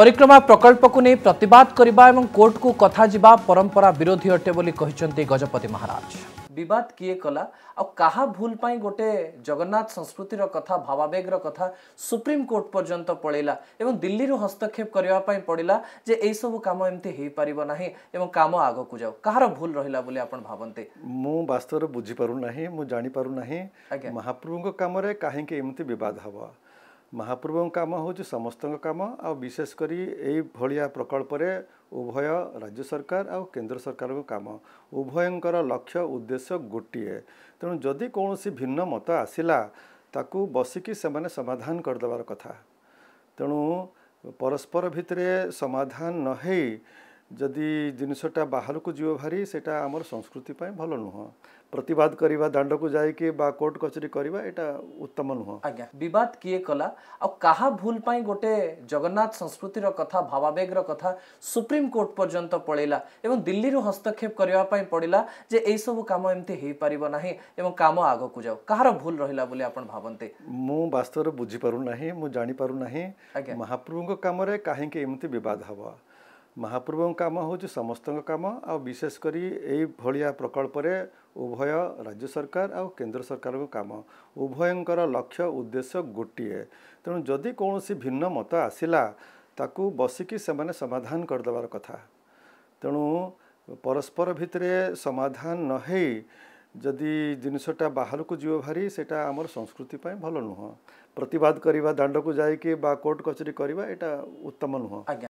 परिक्रमा प्रकल्प को नहीं प्रतवाद करने कोर्ट को कथा जावा परंपरा विरोधी अटे गजपति महाराज बिवाद किए कला आ भूल गोटे जगन्नाथ संस्कृतिर कथा भावाबेगर कथा सुप्रीम कोर्ट पर्यंत पड़ेगा एवं दिल्ली हस्तक्षेप करने पड़ा जे कम एमती हो एवं कम आग को जाओ कह भूल रही भावते मुस्तव बुझीपुर जापुर महाप्रभु कम कहीं बद हाँ ମହାପ୍ରଭୁଙ୍କ କାମ ହେଉଛି ସମସ୍ତଙ୍କ କାମ ଆଉ ବିଶେଷ କରି ଏଇ ଭଳିଆ ପ୍ରକଳ୍ପରେ ଉଭୟ ରାଜ୍ୟ ସରକାର ଆଉ କେନ୍ଦ୍ର ସରକାରଙ୍କ କାମ ଉଭୟଙ୍କର ଲକ୍ଷ୍ୟ ଉଦ୍ଦେଶ୍ୟ ଗୋଟିଏ ତେଣୁ ଯଦି କୌଣସି ଭିନ୍ନ ମତ ଆସିଲା ତାକୁ ବସିକି ସେମାନେ ସମାଧାନ କରିଦେବାର କଥା ତେଣୁ ପରସ୍ପର ଭିତରେ ସମାଧାନ ନହେଇ जदि जिनसटा बाहर को जीव भारी से आम संस्कृति भल नुह प्रतिवाद करवा दांड को जाके कोर्ट कचेरी करवा उत्तम नुह आज बद किए कला आ भूल गोटे जगन्नाथ संस्कृतिर कथा भावाबेगर कथा सुप्रीम कोर्ट पर्यंत पड़ेगा और दिल्ली रू हस्तक्षेप करने पड़ा जे यू कम एमती हो पार ना एवं कम आग को जाओ कह भूल रही आप भावते मुझे बुझीपुर जापुर महाप्रभु कम कहीं बद हाँ ମହାପ୍ରଭୁଙ୍କ କାମ ହେଉଛି ସମସ୍ତଙ୍କ କାମ ଆଉ ବିଶେଷ କରି ଏଇ ଭଳିଆ ପ୍ରକଳ୍ପରେ ଉଭୟ ରାଜ୍ୟ ସରକାର ଆଉ କେନ୍ଦ୍ର ସରକାରଙ୍କ କାମ ଉଭୟଙ୍କର ଲକ୍ଷ୍ୟ ଉଦ୍ଦେଶ୍ୟ ଗୋଟିଏ ତେଣୁ ଯଦି କୌଣସି ଭିନ୍ନ ମତ ଆସିଲା ତାକୁ ବସିକି ସେମାନେ ସମାଧାନ କରିଦେବାର କଥା ତେଣୁ ପରସ୍ପର ଭିତରେ ସମାଧାନ ନ ହେଇ ଯଦି ଜିନିଷଟା ବାହାରକୁ ଯିବ ଭାରି ସେଇଟା ଆମର ସଂସ୍କୃତି ପାଇଁ ଭଲ ନୁହଁ ପ୍ରତିବାଦ କରିବା ଦାଣ୍ଡକୁ ଯାଇକି ବା କୋର୍ଟ କଚେରୀ କରିବା ଏଇଟା ଉତ୍ତମ ନୁହଁ ଆଜ୍ଞା